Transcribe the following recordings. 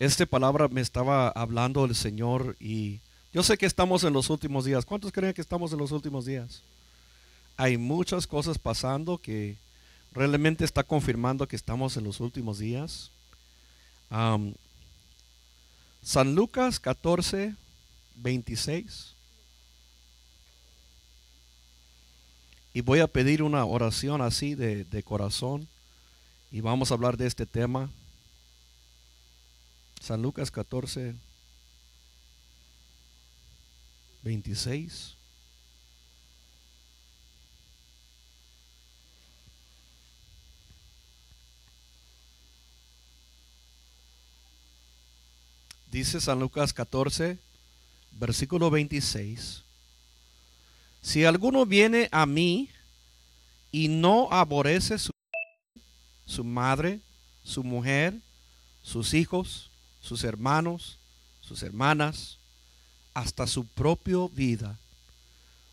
Esta palabra me estaba hablando el Señor y yo sé que estamos en los últimos días. ¿Cuántos creen que estamos en los últimos días? Hay muchas cosas pasando que realmente está confirmando que estamos en los últimos días. San Lucas 14, 26. Y voy a pedir una oración así de, de corazón y vamos a hablar de este tema. San Lucas 14, 26. Dice San Lucas 14, versículo 26. Si alguno viene a mí y no aborrece su, su madre, su mujer, sus hijos, sus hermanos, sus hermanas, hasta su propia vida,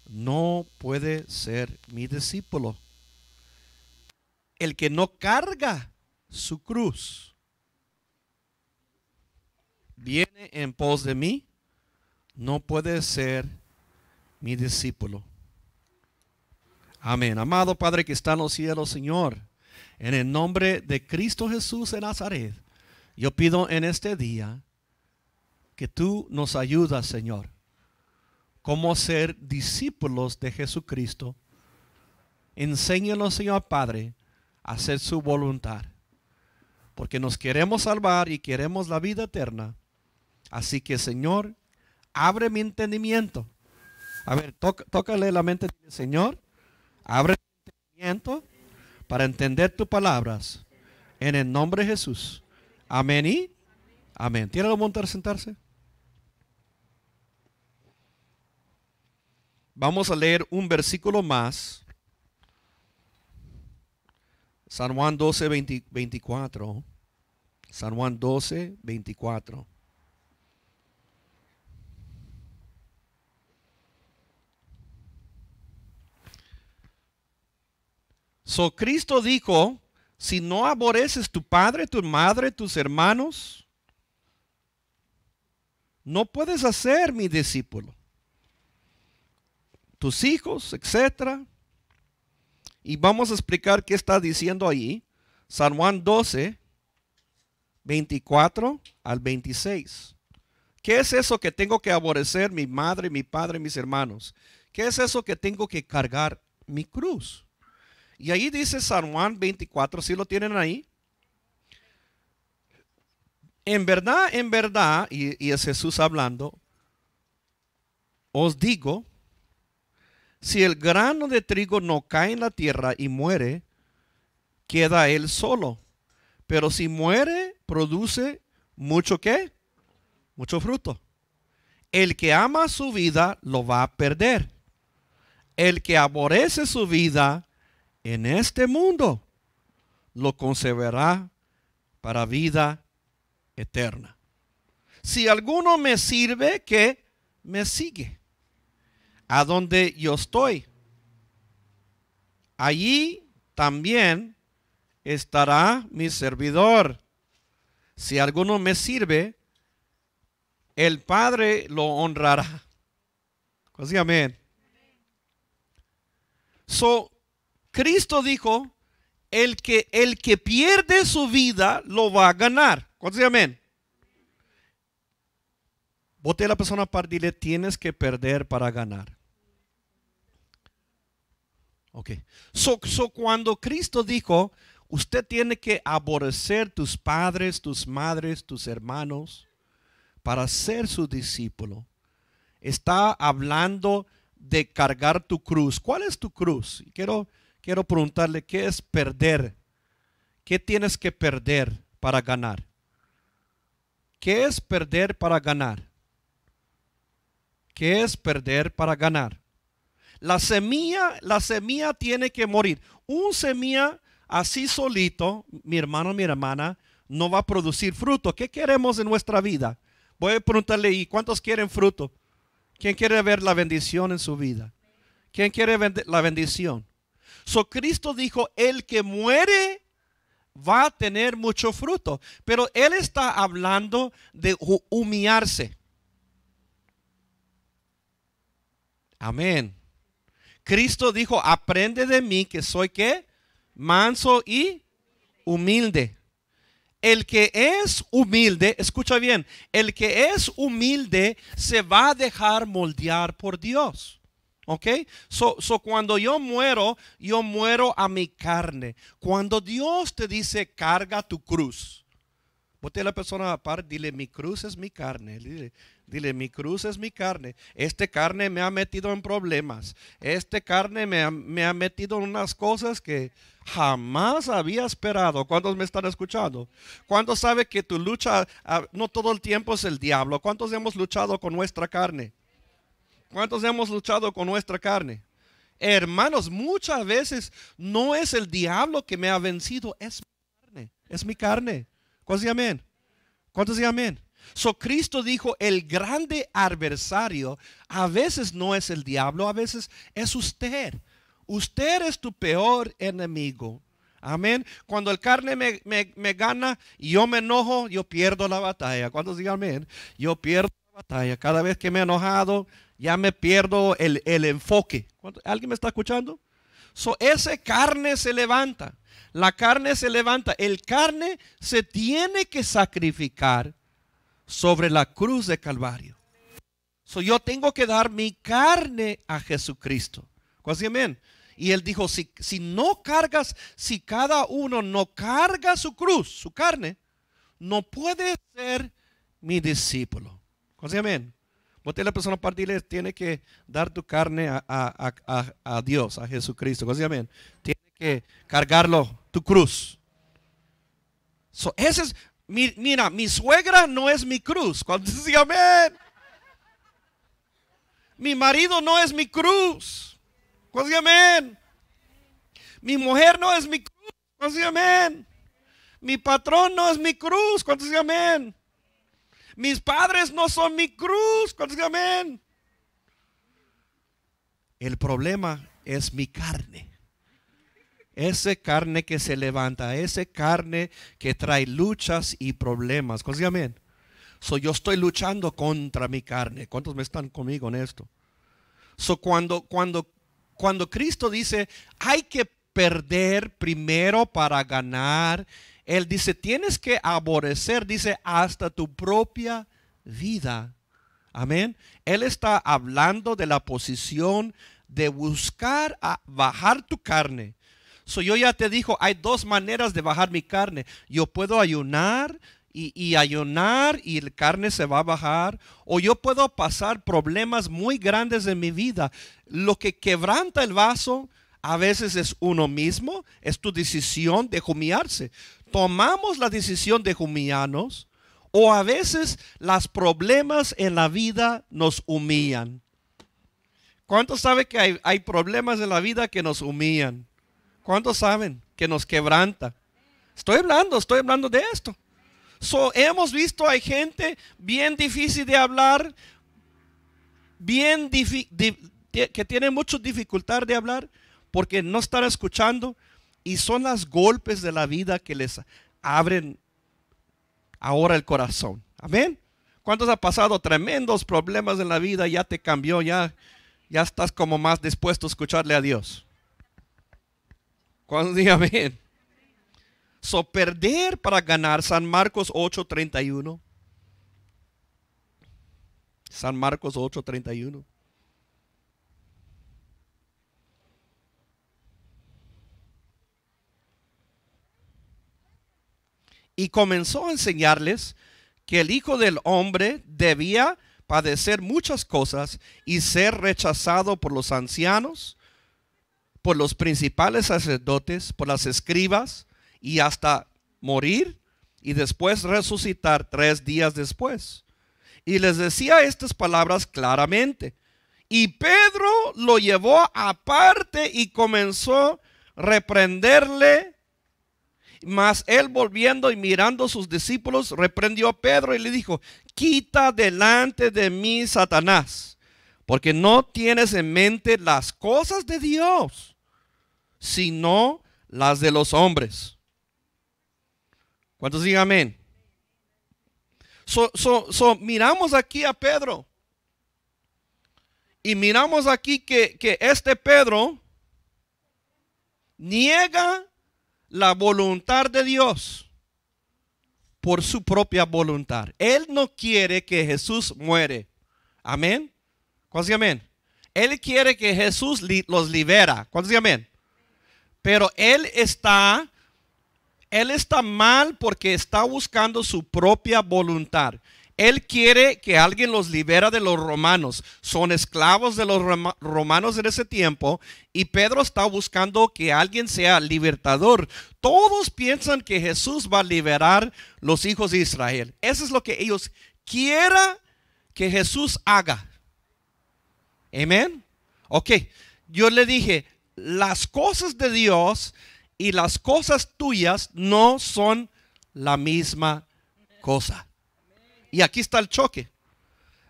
no puede ser mi discípulo. El que no carga su cruz, viene en pos de mí, no puede ser mi discípulo. Amén. Amado Padre que está en los cielos, Señor, en el nombre de Cristo Jesús de Nazaret, yo pido en este día que tú nos ayudas, Señor, cómo ser discípulos de Jesucristo. Enséñanos, Señor Padre, a hacer su voluntad, porque nos queremos salvar y queremos la vida eterna. Así que, Señor, abre mi entendimiento a ver, toca, tócale la mente, del Señor, abre el entendimiento para entender tus palabras. En el nombre de Jesús. Amén y amén. ¿Tiene lo montar sentarse? Vamos a leer un versículo más. San Juan 12, 24. San Juan 12, 24. So Cristo dijo, si no aborreces tu padre, tu madre, tus hermanos, no puedes hacer mi discípulo. Tus hijos, etc. Y vamos a explicar qué está diciendo ahí, San Juan 12, 24 al 26. ¿Qué es eso que tengo que aborrecer mi madre, mi padre, mis hermanos? ¿Qué es eso que tengo que cargar mi cruz? Y ahí dice San Juan 24, si lo tienen ahí. En verdad, en verdad, y, y es Jesús hablando, os digo, si el grano de trigo no cae en la tierra y muere, queda él solo. Pero si muere, produce mucho qué? Mucho fruto. El que ama su vida lo va a perder. El que aborrece su vida en este mundo lo conceberá para vida eterna. Si alguno me sirve, que me sigue. A donde yo estoy, allí también estará mi servidor. Si alguno me sirve, el Padre lo honrará. amén. So, Cristo dijo, el que, el que pierde su vida lo va a ganar. ¿Cuántos dicen amén? Bote a la persona para dile, tienes que perder para ganar. Ok. So, cuando Cristo dijo, usted tiene que aborrecer tus padres, tus madres, tus hermanos para ser su discípulo. Está hablando de cargar tu cruz. ¿Cuál es tu cruz? Quiero quiero preguntarle, ¿qué es perder? ¿Qué tienes que perder para ganar? ¿Qué es perder para ganar? ¿Qué es perder para ganar? La semilla, la semilla tiene que morir. Un semilla así solito, mi hermano, mi hermana, no va a producir fruto. ¿Qué queremos en nuestra vida? Voy a preguntarle, ¿y cuántos quieren fruto? ¿Quién quiere ver la bendición en su vida? ¿Quién quiere la bendición? Cristo dijo, el que muere va a tener mucho fruto. Pero él está hablando de humillarse. Amén. Cristo dijo, aprende de mí que soy qué? Manso y humilde. El que es humilde, escucha bien, el que es humilde se va a dejar moldear por Dios. ¿Ok? So, so, cuando yo muero, yo muero a mi carne. Cuando Dios te dice, carga tu cruz. Bote a la persona aparte, dile, mi cruz es mi carne. Dile, mi cruz es mi carne. Este carne me ha metido en problemas. Este carne me ha, metido en unas cosas que jamás había esperado. ¿Cuántos me están escuchando? ¿Cuántos sabe que tu lucha, ah, no todo el tiempo es el diablo? ¿Cuántos hemos luchado con nuestra carne? ¿Cuántos hemos luchado con nuestra carne? Hermanos, muchas veces no es el diablo que me ha vencido, es mi carne. Es mi carne. ¿Cuántos dicen amén? ¿Cuántos dicen amén? So Cristo dijo, el grande adversario a veces no es el diablo, a veces es usted. Usted es tu peor enemigo. Amén. Cuando el carne me, gana y yo me enojo, yo pierdo la batalla. ¿Cuántos digan amén? Yo pierdo cada vez que me he enojado, ya me pierdo el, el enfoque. ¿Alguien me está escuchando? So, ese carne se levanta. La carne se levanta. El carne se tiene que sacrificar sobre la cruz de Calvario. yo tengo que dar mi carne a Jesucristo. Y él dijo, si, si no cargas, si cada uno no carga su cruz, su carne, no puede ser mi discípulo amén? Vos la persona para tiene que dar tu carne a, a, a, a Dios, a Jesucristo. amén. Tiene que cargarlo, tu cruz. So, ese es, mi, mira, mi suegra no es mi cruz. Cuando dice amén. Mi marido no es mi cruz. Cuando amén. Mi mujer no es mi cruz. Cuando amén. Mi patrón no es mi cruz. Cuando amén. Mis padres no son mi cruz. El problema es mi carne. Ese carne que se levanta, ese carne que trae luchas y problemas. yo estoy luchando contra mi carne. ¿Cuántos me están conmigo en esto? So, cuando, cuando, cuando Cristo dice, hay que perder primero para ganar, él dice, tienes que aborrecer, dice, hasta tu propia vida. Amén. Él está hablando de la posición de buscar a bajar tu carne. Soy yo ya te dijo, hay dos maneras de bajar mi carne. Yo puedo ayunar y, ayunar y la carne se va a bajar. O yo puedo pasar problemas muy grandes en mi vida. Lo que quebranta el vaso a veces es uno mismo, es tu decisión de humillarse tomamos la decisión de humillarnos o a veces los problemas en la vida nos humillan. ¿Cuántos saben que hay, problemas en la vida que nos humillan? ¿Cuántos saben que nos quebranta? Estoy hablando, estoy hablando de esto. hemos visto, hay gente bien difícil de hablar, bien que tiene mucha dificultad de hablar porque no está escuchando, y son los golpes de la vida que les abren ahora el corazón. Amén. ¿Cuántos ha pasado tremendos problemas en la vida? Ya te cambió, ya, ya estás como más dispuesto a escucharle a Dios. ¿Cuántos digan amén? So, perder para ganar. San Marcos 8:31. San Marcos 8:31. y comenzó a enseñarles que el Hijo del Hombre debía padecer muchas cosas y ser rechazado por los ancianos, por los principales sacerdotes, por las escribas y hasta morir y después resucitar tres días después. Y les decía estas palabras claramente. Y Pedro lo llevó aparte y comenzó a reprenderle mas él volviendo y mirando a sus discípulos, reprendió a Pedro y le dijo, quita delante de mí, Satanás, porque no tienes en mente las cosas de Dios, sino las de los hombres. ¿Cuántos digan amén? So, so, so, miramos aquí a Pedro. Y miramos aquí que, que este Pedro niega la voluntad de Dios por su propia voluntad. Él no quiere que Jesús muere. Amén. amén? Él quiere que Jesús los libera. ¿Cuántos Pero él está él está mal porque está buscando su propia voluntad. Él quiere que alguien los libera de los romanos. Son esclavos de los romanos en ese tiempo y Pedro está buscando que alguien sea libertador. Todos piensan que Jesús va a liberar los hijos de Israel. Eso es lo que ellos quiera que Jesús haga. Amén. Ok, yo le dije, las cosas de Dios y las cosas tuyas no son la misma cosa. Y aquí está el choque.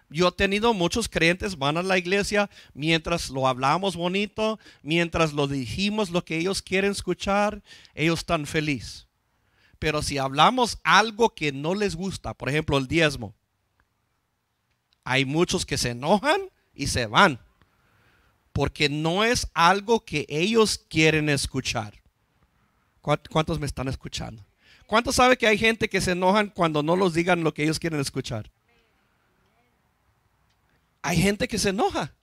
Yo he tenido muchos creyentes, van a la iglesia, mientras lo hablamos bonito, mientras lo dijimos lo que ellos quieren escuchar, ellos están felices. Pero si hablamos algo que no les gusta, por ejemplo el diezmo, hay muchos que se enojan y se van, porque no es algo que ellos quieren escuchar. ¿Cuántos me están escuchando? ¿Cuántos sabe que hay gente que se enojan cuando no los digan lo que ellos quieren escuchar? Hay gente que se enoja.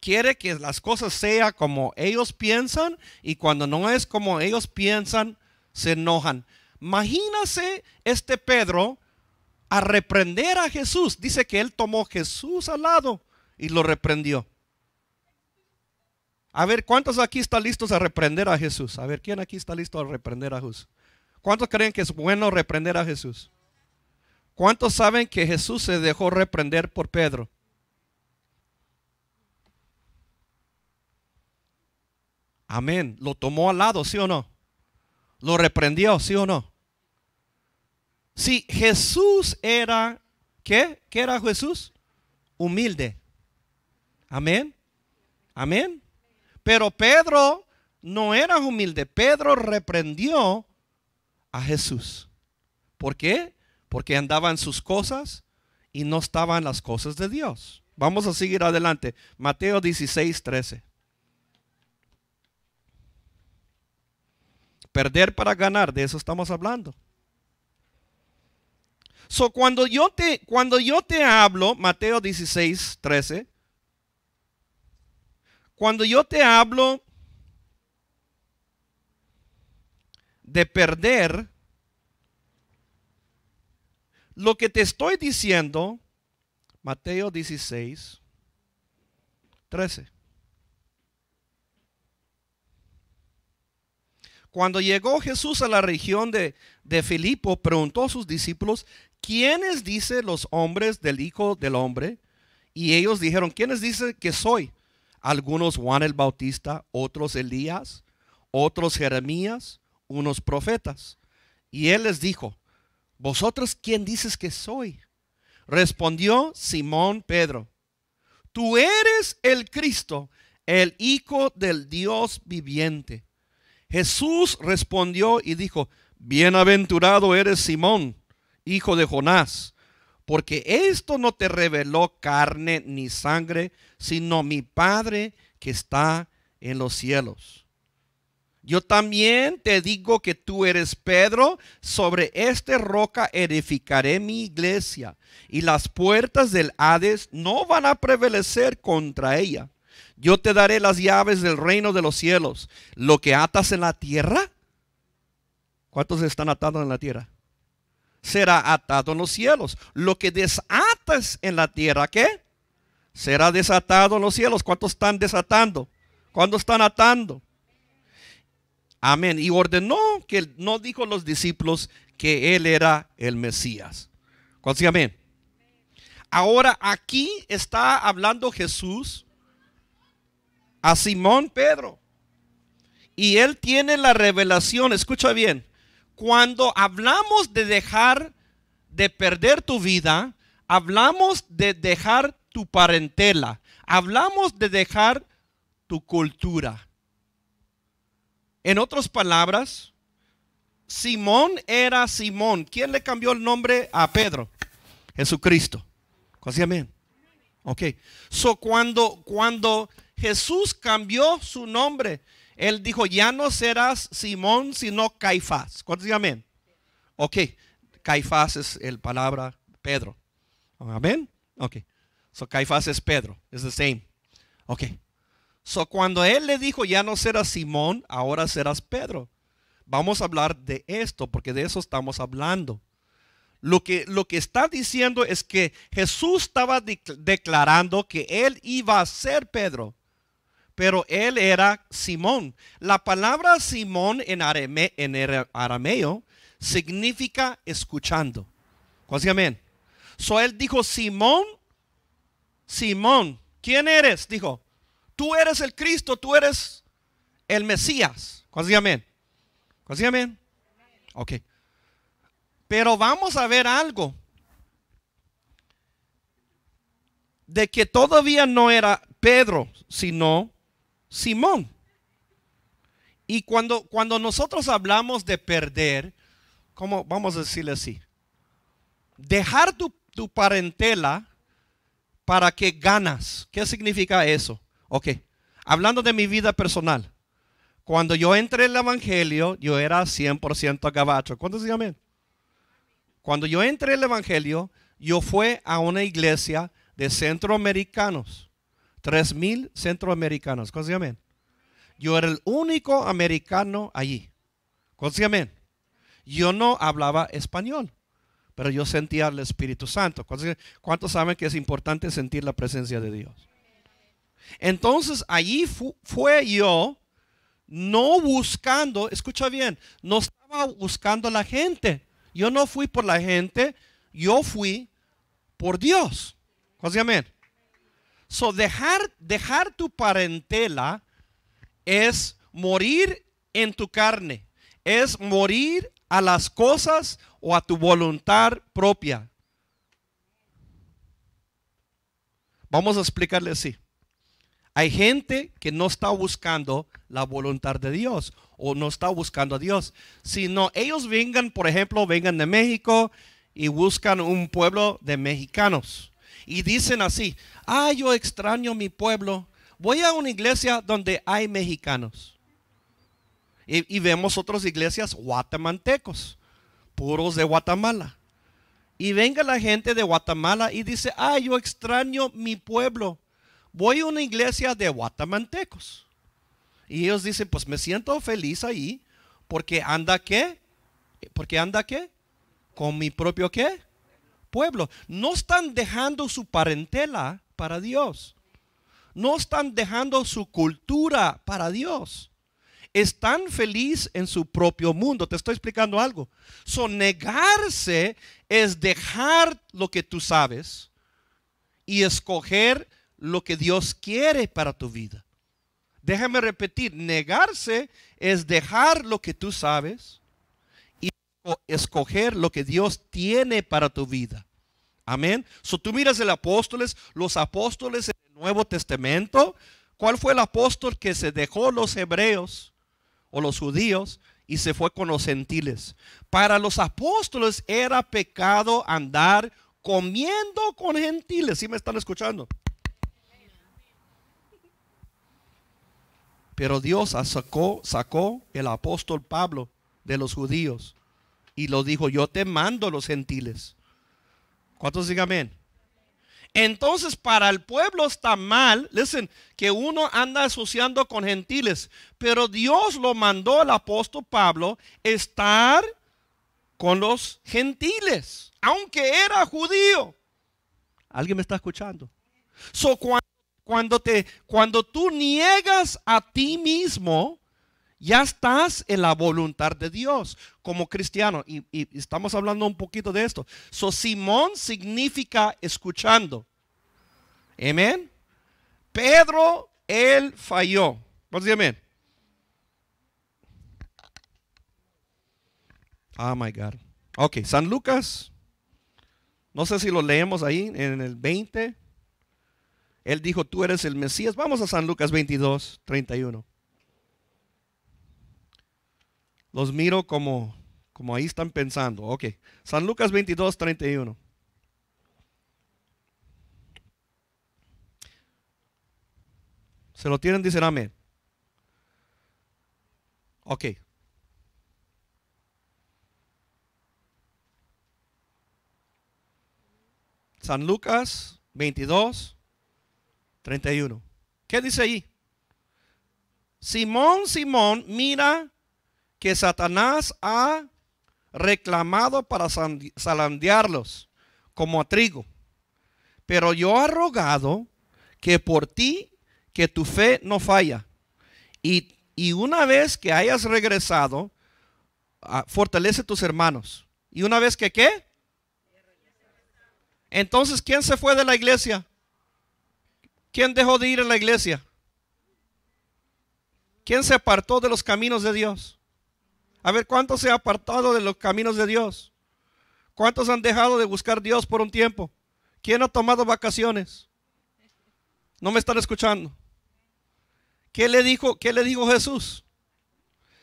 Quiere que las cosas sean como ellos piensan y cuando no es como ellos piensan, se enojan. Imagínase este Pedro a reprender a Jesús. Dice que él tomó Jesús al lado y lo reprendió. A ver, ¿cuántos aquí están listos a reprender a Jesús? A ver, ¿quién aquí está listo a reprender a Jesús? ¿Cuántos creen que es bueno reprender a Jesús? ¿Cuántos saben que Jesús se dejó reprender por Pedro? Amén. Lo tomó al lado, ¿sí o no? Lo reprendió, ¿sí o no? Si sí, Jesús era, ¿qué? ¿Qué era Jesús? Humilde. Amén. Amén. Pero Pedro no era humilde. Pedro reprendió a Jesús. ¿Por qué? Porque andaban sus cosas y no estaban las cosas de Dios. Vamos a seguir adelante. Mateo 16, 13. Perder para ganar, de eso estamos hablando. So, cuando yo te, cuando yo te hablo, Mateo 16, 13, cuando yo te hablo de perder, lo que te estoy diciendo, Mateo 16, 13. Cuando llegó Jesús a la región de, de Filipo, preguntó a sus discípulos, ¿quiénes dicen los hombres del Hijo del Hombre? Y ellos dijeron, ¿quiénes dicen que soy? Algunos Juan el Bautista, otros Elías, otros Jeremías unos profetas. Y él les dijo, ¿vosotros quién dices que soy? Respondió Simón Pedro, tú eres el Cristo, el Hijo del Dios viviente. Jesús respondió y dijo, bienaventurado eres Simón, hijo de Jonás, porque esto no te reveló carne ni sangre, sino mi Padre que está en los cielos. Yo también te digo que tú eres Pedro, sobre esta roca edificaré mi iglesia y las puertas del Hades no van a prevalecer contra ella. Yo te daré las llaves del reino de los cielos. Lo que atas en la tierra, ¿cuántos están atados en la tierra? Será atado en los cielos. Lo que desatas en la tierra, ¿qué? Será desatado en los cielos. ¿Cuántos están desatando? ¿Cuántos están atando? Amén. Y ordenó que no dijo los discípulos que él era el Mesías. ¿Cuál sí, amén? Ahora aquí está hablando Jesús a Simón Pedro. Y él tiene la revelación, escucha bien, cuando hablamos de dejar de perder tu vida, hablamos de dejar tu parentela, hablamos de dejar tu cultura, en otras palabras, Simón era Simón. ¿Quién le cambió el nombre a Pedro? Jesucristo. Así amén. Ok. So cuando, cuando Jesús cambió su nombre, él dijo, ya no serás Simón, sino Caifás. ¿Cuántos dicen amén? Ok. Caifás es el palabra Pedro. Amén. Ok. So Caifás es Pedro. Es the same. Ok. So, cuando él le dijo, ya no serás Simón, ahora serás Pedro. Vamos a hablar de esto, porque de eso estamos hablando. Lo que, lo que está diciendo es que Jesús estaba declarando que él iba a ser Pedro, pero él era Simón. La palabra Simón en, arameo significa escuchando. ¿Cuántos amén? So él dijo, Simón, Simón, ¿quién eres? Dijo, Tú eres el Cristo, tú eres el Mesías. ¿casi amén? amén? Ok. Pero vamos a ver algo. De que todavía no era Pedro, sino Simón. Y cuando, cuando nosotros hablamos de perder, ¿cómo vamos a decirle así? Dejar tu, tu parentela para que ganas. ¿Qué significa eso? Ok, hablando de mi vida personal. Cuando yo entré en el Evangelio, yo era 100% gabacho. ¿Cuántos dicen amén? Cuando yo entré en el Evangelio, yo fui a una iglesia de centroamericanos. 3.000 centroamericanos. ¿Cuántos dicen amén? Yo era el único americano allí. ¿Cuántos dicen amén? Yo no hablaba español, pero yo sentía el Espíritu Santo. ¿Cuántos saben que es importante sentir la presencia de Dios? Entonces allí fue yo, no buscando, escucha bien, no estaba buscando la gente. Yo no fui por la gente, yo fui por Dios. amén? So dejar, dejar tu parentela es morir en tu carne, es morir a las cosas o a tu voluntad propia. Vamos a explicarle así. Hay gente que no está buscando la voluntad de Dios o no está buscando a Dios, sino ellos vengan, por ejemplo, vengan de México y buscan un pueblo de mexicanos y dicen así, ah, yo extraño mi pueblo, voy a una iglesia donde hay mexicanos. Y, vemos otras iglesias guatemaltecos, puros de Guatemala. Y venga la gente de Guatemala y dice, ah, yo extraño mi pueblo voy a una iglesia de guatamantecos. Y ellos dicen, pues me siento feliz ahí porque anda qué? Porque anda qué? Con mi propio qué? Pueblo. No están dejando su parentela para Dios. No están dejando su cultura para Dios. Están feliz en su propio mundo. Te estoy explicando algo. So, negarse es dejar lo que tú sabes y escoger lo que Dios quiere para tu vida. Déjame repetir, negarse es dejar lo que tú sabes y escoger lo que Dios tiene para tu vida. Amén. Si tú miras el apóstoles, los apóstoles en el Nuevo Testamento. ¿Cuál fue el apóstol que se dejó los hebreos o los judíos y se fue con los gentiles? Para los apóstoles era pecado andar comiendo con gentiles. ¿Sí me están escuchando? Pero Dios sacó, el apóstol Pablo de los judíos y lo dijo, yo te mando los gentiles. ¿Cuántos digan amén? Entonces, para el pueblo está mal, listen, que uno anda asociando con gentiles, pero Dios lo mandó al apóstol Pablo estar con los gentiles, aunque era judío. ¿Alguien me está escuchando? So, cuando, te, cuando tú niegas a ti mismo, ya estás en la voluntad de Dios como cristiano. Y, estamos hablando un poquito de esto. So, Simón significa escuchando. Amén. Pedro, él falló. Vamos amén. Oh my God. Ok, San Lucas. No sé si lo leemos ahí en el 20. Él dijo, tú eres el Mesías. Vamos a San Lucas 22, 31. Los miro como, como ahí están pensando. Ok, San Lucas 22, 31. Se lo tienen, dicen amén. Ok. San Lucas 22, 31. ¿Qué dice ahí? Simón, Simón, mira que Satanás ha reclamado para salandearlos como a trigo. Pero yo ha rogado que por ti, que tu fe no falla. Y, y una vez que hayas regresado, ah, fortalece tus hermanos. Y una vez que qué? Entonces, ¿quién se fue de la iglesia? ¿Quién dejó de ir a la iglesia? ¿Quién se apartó de los caminos de Dios? A ver, ¿cuántos se han apartado de los caminos de Dios? ¿Cuántos han dejado de buscar Dios por un tiempo? ¿Quién ha tomado vacaciones? No me están escuchando. ¿Qué le dijo, qué le dijo Jesús?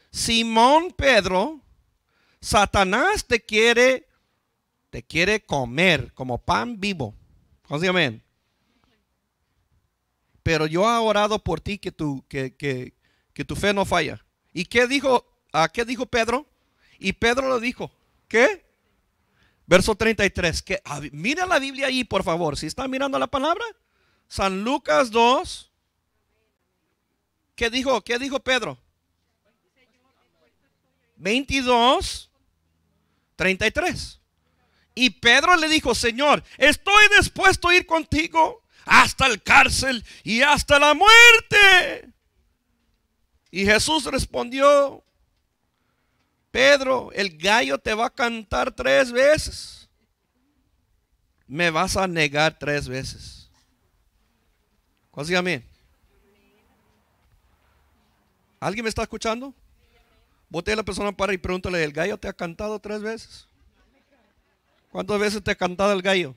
Simón Pedro, Satanás te quiere, te quiere comer como pan vivo. Amén pero yo he orado por ti que tu, que, que, que tu fe no falla. ¿Y qué dijo, a qué dijo Pedro? Y Pedro lo dijo, ¿qué? Verso 33, que mira la Biblia ahí, por favor, si está mirando la palabra. San Lucas 2. ¿Qué dijo? ¿Qué dijo Pedro? 22, 33. Y Pedro le dijo, Señor, estoy dispuesto a ir contigo hasta el cárcel y hasta la muerte. Y Jesús respondió, Pedro, el gallo te va a cantar tres veces. Me vas a negar tres veces. ¿Cuál ¿Alguien me está escuchando? Bote a la persona para y pregúntale, ¿el gallo te ha cantado tres veces? ¿Cuántas veces te ha cantado el gallo?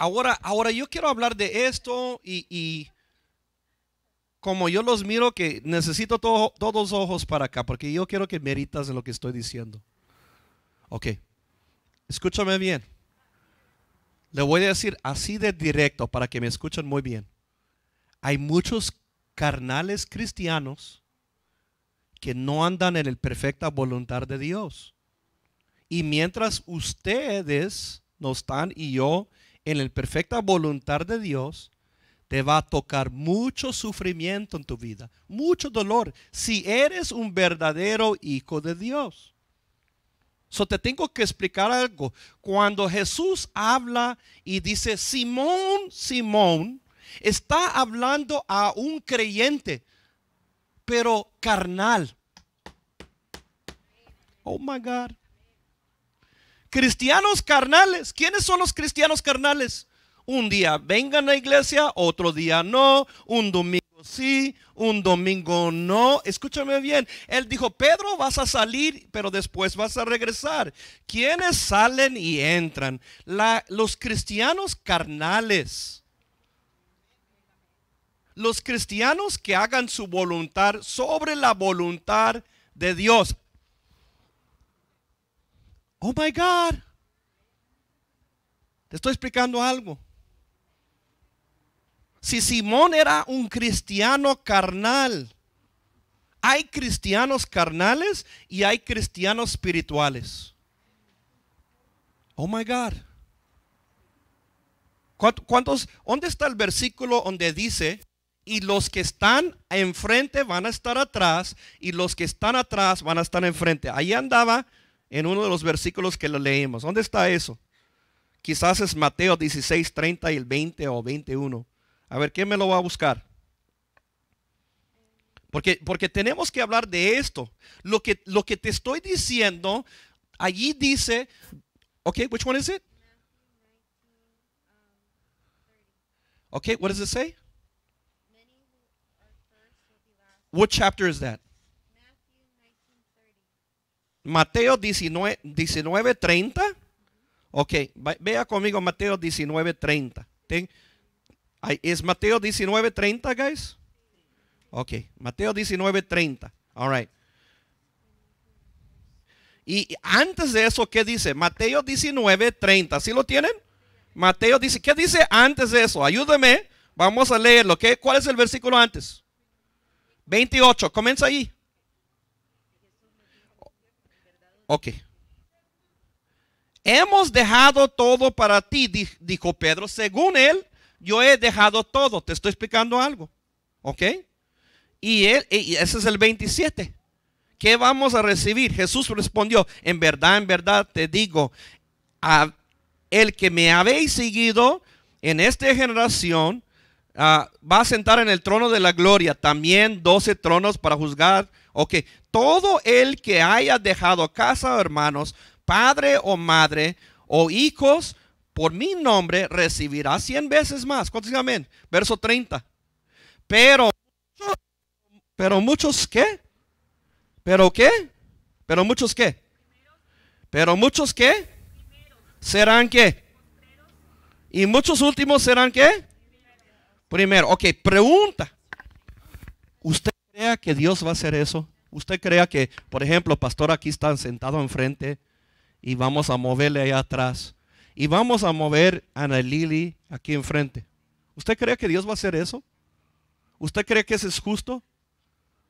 Ahora, ahora yo quiero hablar de esto y, como yo los miro, que necesito todos los ojos para acá, porque yo quiero que meritas en lo que estoy diciendo. Ok, escúchame bien. Le voy a decir así de directo para que me escuchen muy bien. Hay muchos carnales cristianos que no andan en el perfecta voluntad de Dios. Y mientras ustedes no están y yo en el perfecta voluntad de Dios, te va a tocar mucho sufrimiento en tu vida, mucho dolor, si eres un verdadero hijo de Dios. So te tengo que explicar algo. Cuando Jesús habla y dice, Simón, Simón, está hablando a un creyente, pero carnal. Oh my God cristianos carnales. ¿Quiénes son los cristianos carnales? Un día vengan a la iglesia, otro día no, un domingo sí, un domingo no. Escúchame bien. Él dijo, Pedro, vas a salir, pero después vas a regresar. ¿Quiénes salen y entran? los cristianos carnales. Los cristianos que hagan su voluntad sobre la voluntad de Dios. Oh my God. Te estoy explicando algo. Si Simón era un cristiano carnal, hay cristianos carnales y hay cristianos espirituales. Oh my God. ¿Cuántos, ¿Dónde está el versículo donde dice, y los que están enfrente van a estar atrás, y los que están atrás van a estar enfrente? Ahí andaba en uno de los versículos que lo leímos. ¿Dónde está eso? Quizás es Mateo 16, 30 y el 20 o 21. A ver, ¿quién me lo va a buscar? Porque, porque tenemos que hablar de esto. Lo que, lo que te estoy diciendo, allí dice, ok, which one is it? Okay, what does it say? What chapter is that? Mateo 19, 30. Ok, vea conmigo Mateo 19, 30. ¿Es Mateo 19, 30, guys? Ok, Mateo 19, 30. All Y antes de eso, ¿qué dice? Mateo 19, 30. ¿Sí lo tienen? Mateo dice, ¿qué dice antes de eso? Ayúdeme. Vamos a leerlo. ¿qué? ¿Cuál es el versículo antes? 28. Comienza ahí. Ok. Hemos dejado todo para ti, dijo Pedro. Según él, yo he dejado todo. Te estoy explicando algo. ¿Ok? Y, ese es el 27. ¿Qué vamos a recibir? Jesús respondió, en verdad, en verdad te digo, a el que me habéis seguido en esta generación ah, va a sentar en el trono de la gloria. También 12 tronos para juzgar. Ok, todo el que haya dejado casa o hermanos, padre o madre o hijos, por mi nombre recibirá cien veces más. ¿Cuántos amén? Verso 30. Pero, pero muchos qué? ¿Pero qué? ¿Pero muchos qué? ¿Pero muchos qué? ¿Serán qué? ¿Y muchos últimos serán qué? Primero. Ok, pregunta. ¿Usted crea que Dios va a hacer eso? Usted crea que, por ejemplo, pastor aquí está sentado enfrente y vamos a moverle allá atrás. Y vamos a mover a Ana Lili aquí enfrente. ¿Usted cree que Dios va a hacer eso? ¿Usted cree que eso es justo?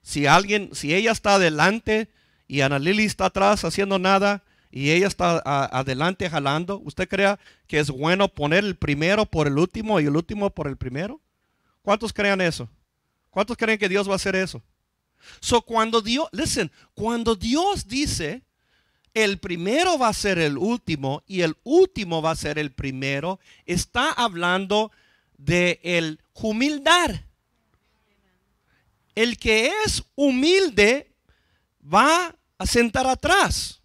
Si alguien, si ella está adelante y Ana Lili está atrás haciendo nada y ella está adelante jalando, ¿usted cree que es bueno poner el primero por el último y el último por el primero? ¿Cuántos crean eso? ¿Cuántos creen que Dios va a hacer eso? So cuando Dios, listen, cuando Dios dice, el primero va a ser el último y el último va a ser el primero, está hablando de el humildad. El que es humilde va a sentar atrás,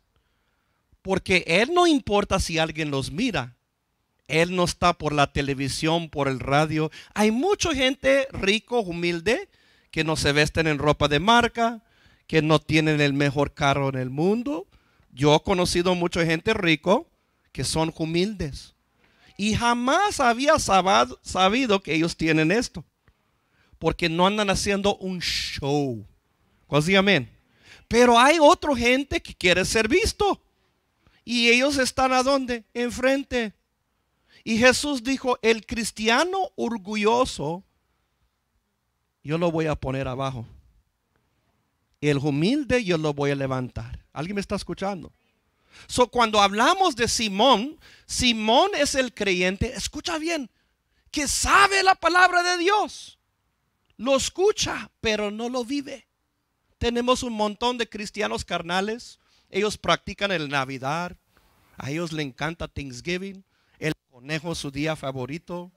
porque él no importa si alguien los mira. Él no está por la televisión, por el radio. Hay mucha gente rico, humilde, que no se vesten en ropa de marca, que no tienen el mejor carro en el mundo. Yo he conocido mucha gente rico que son humildes. Y jamás había sabido que ellos tienen esto. Porque no andan haciendo un show. el amén? Pero hay otra gente que quiere ser visto. Y ellos están a dónde? Enfrente. Y Jesús dijo, el cristiano orgulloso yo lo voy a poner abajo. El humilde yo lo voy a levantar. ¿Alguien me está escuchando? So, cuando hablamos de Simón, Simón es el creyente, escucha bien, que sabe la palabra de Dios. Lo escucha, pero no lo vive. Tenemos un montón de cristianos carnales. Ellos practican el Navidad. A ellos le encanta Thanksgiving. El conejo es su día favorito.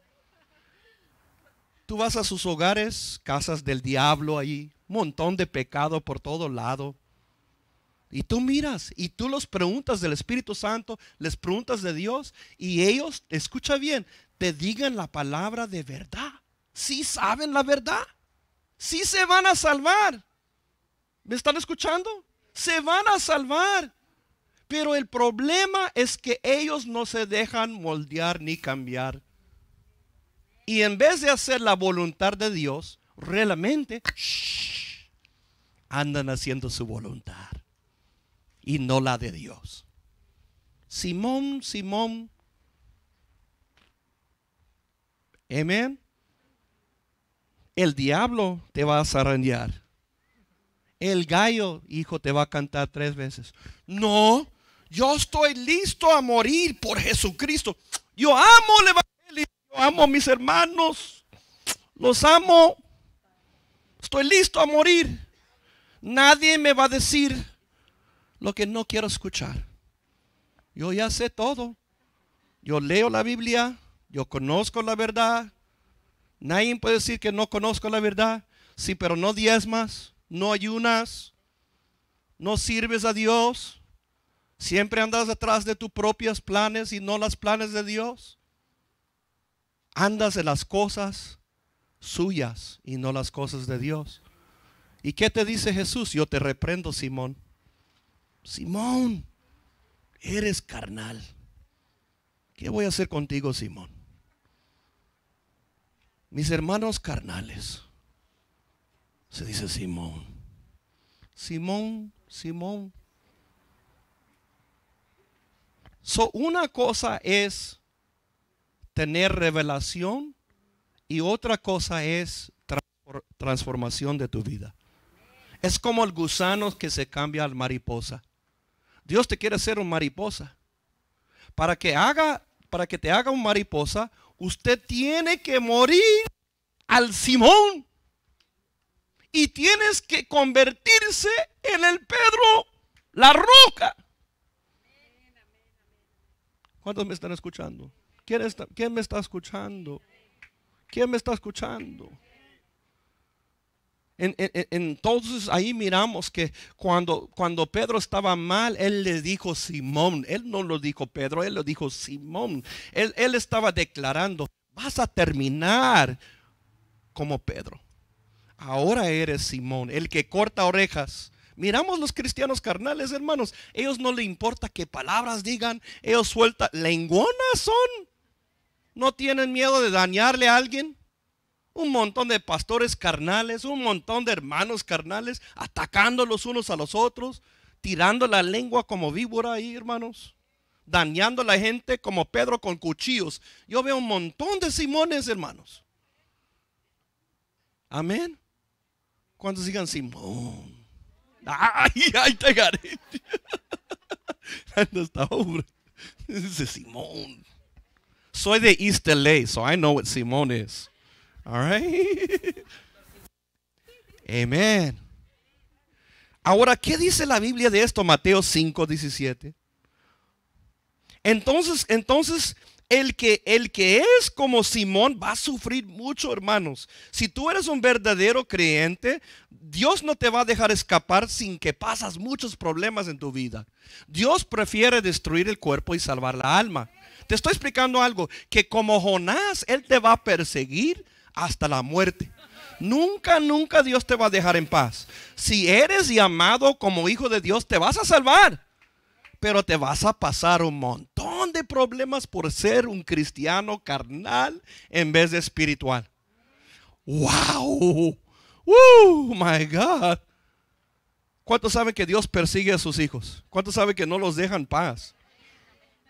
Tú vas a sus hogares, casas del diablo ahí, montón de pecado por todo lado. Y tú miras y tú los preguntas del Espíritu Santo, les preguntas de Dios y ellos, escucha bien, te digan la palabra de verdad. Si saben la verdad, si se van a salvar. ¿Me están escuchando? Se van a salvar. Pero el problema es que ellos no se dejan moldear ni cambiar. Y en vez de hacer la voluntad de Dios, realmente andan haciendo su voluntad y no la de Dios. Simón, Simón. Amén. El diablo te va a zarandear. El gallo, hijo, te va a cantar tres veces. No, yo estoy listo a morir por Jesucristo. Yo amo levantar amo a mis hermanos. Los amo. Estoy listo a morir. Nadie me va a decir lo que no quiero escuchar. Yo ya sé todo. Yo leo la Biblia. Yo conozco la verdad. Nadie puede decir que no conozco la verdad. Sí, pero no diezmas, no ayunas, no sirves a Dios. Siempre andas atrás de tus propios planes y no los planes de Dios andas de las cosas suyas y no las cosas de Dios. ¿Y qué te dice Jesús? Yo te reprendo, Simón. Simón, eres carnal. ¿Qué voy a hacer contigo, Simón? Mis hermanos carnales, se dice Simón. Simón, Simón. So, una cosa es tener revelación y otra cosa es transformación de tu vida. Es como el gusano que se cambia al mariposa. Dios te quiere hacer un mariposa. Para que haga, para que te haga un mariposa, usted tiene que morir al Simón. Y tienes que convertirse en el Pedro, la roca. ¿Cuántos me están escuchando? ¿Quién, me está escuchando? ¿Quién me está escuchando? entonces ahí miramos que cuando, cuando Pedro estaba mal, él le dijo Simón. Él no lo dijo Pedro, él lo dijo Simón. Él, estaba declarando, vas a terminar como Pedro. Ahora eres Simón, el que corta orejas. Miramos los cristianos carnales, hermanos. Ellos no le importa qué palabras digan. Ellos sueltan. Lenguonas son. ¿No tienen miedo de dañarle a alguien? Un montón de pastores carnales, un montón de hermanos carnales, atacando los unos a los otros, tirando la lengua como víbora ahí, hermanos, dañando a la gente como Pedro con cuchillos. Yo veo un montón de Simones, hermanos. Amén. ¿Cuántos sigan Simón? Ay, ay, te gané. No está, hombre. Simón. Soy de East LA, so I know what Simón is. All right? Amen. Ahora, ¿qué dice la Biblia de esto? Mateo 5, 17. Entonces, entonces, el que, el que es como Simón va a sufrir mucho, hermanos. Si tú eres un verdadero creyente, Dios no te va a dejar escapar sin que pasas muchos problemas en tu vida. Dios prefiere destruir el cuerpo y salvar la alma. Te estoy explicando algo, que como Jonás, Él te va a perseguir hasta la muerte. Nunca, nunca Dios te va a dejar en paz. Si eres llamado como hijo de Dios, te vas a salvar. Pero te vas a pasar un montón de problemas por ser un cristiano carnal en vez de espiritual. ¡Wow! ¡Oh, my God! ¿Cuántos saben que Dios persigue a sus hijos? ¿Cuántos saben que no los dejan paz?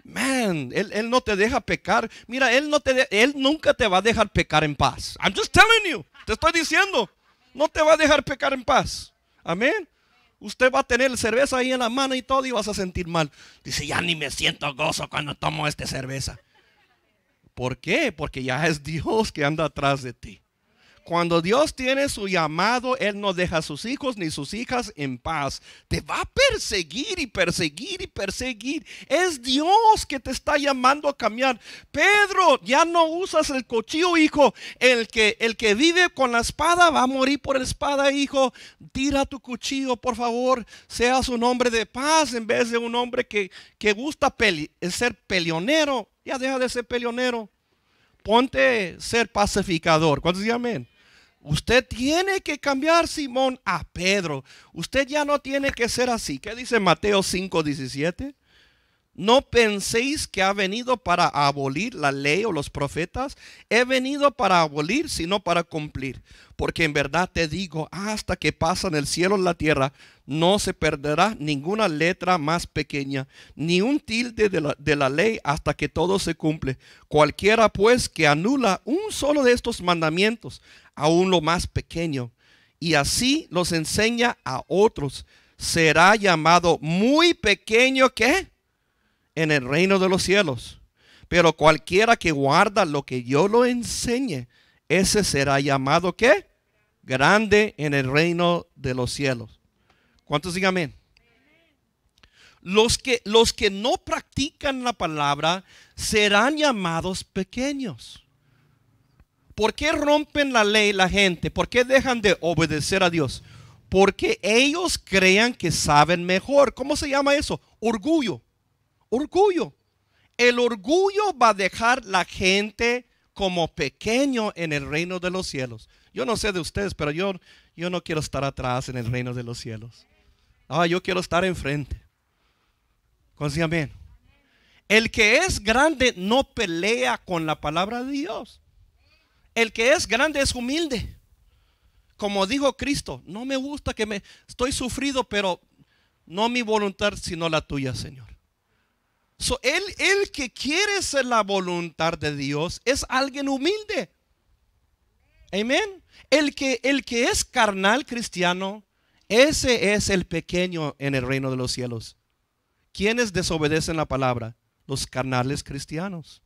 man, él, no te deja pecar. Mira, él, no te él nunca te va a dejar pecar en paz. I'm just telling you, te estoy diciendo, no te va a dejar pecar en paz. Amén. Usted va a tener cerveza ahí en la mano y todo y vas a sentir mal. Dice, ya ni me siento gozo cuando tomo esta cerveza. ¿Por qué? Porque ya es Dios que anda atrás de ti. Cuando Dios tiene su llamado, Él no deja a sus hijos ni sus hijas en paz. Te va a perseguir y perseguir y perseguir. Es Dios que te está llamando a cambiar. Pedro, ya no usas el cuchillo, hijo. El que, el que vive con la espada va a morir por la espada, hijo. Tira tu cuchillo, por favor. Seas un hombre de paz en vez de un hombre que, gusta ser peleonero. Ya deja de ser peleonero ponte ser pacificador. ¿Cuántos dicen amén? Usted tiene que cambiar, Simón, a Pedro. Usted ya no tiene que ser así. ¿Qué dice Mateo 5, 17? No penséis que ha venido para abolir la ley o los profetas. He venido para abolir, sino para cumplir. Porque en verdad te digo, hasta que pasan el cielo y la tierra, no se perderá ninguna letra más pequeña, ni un tilde de la, ley hasta que todo se cumple. Cualquiera pues que anula un solo de estos mandamientos, aún lo más pequeño, y así los enseña a otros, será llamado muy pequeño que en el reino de los cielos. Pero cualquiera que guarda lo que yo lo enseñe, ese será llamado ¿qué? Grande en el reino de los cielos. ¿Cuántos digan amén? Los que, los que no practican la palabra serán llamados pequeños. ¿Por qué rompen la ley la gente? ¿Por qué dejan de obedecer a Dios? Porque ellos crean que saben mejor. ¿Cómo se llama eso? Orgullo orgullo. El orgullo va a dejar la gente como pequeño en el reino de los cielos. Yo no sé de ustedes, pero yo, yo no quiero estar atrás en el reino de los cielos. Ah, yo quiero estar enfrente. Consigue bien El que es grande no pelea con la palabra de Dios. El que es grande es humilde. Como dijo Cristo, no me gusta que me estoy sufrido, pero no mi voluntad, sino la tuya, Señor. So, el que quiere ser la voluntad de Dios es alguien humilde. Amén. El que, el que es carnal cristiano, ese es el pequeño en el reino de los cielos. ¿Quiénes desobedecen la palabra? Los carnales cristianos.